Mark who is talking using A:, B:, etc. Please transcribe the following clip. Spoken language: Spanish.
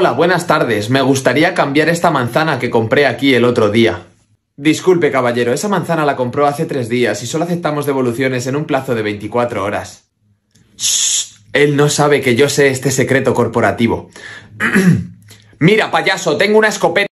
A: Hola, buenas tardes. Me gustaría cambiar esta manzana que compré aquí el otro día. Disculpe, caballero, esa manzana la compró hace tres días y solo aceptamos devoluciones en un plazo de 24 horas. Shh, él no sabe que yo sé este secreto corporativo. Mira, payaso, tengo una escopeta.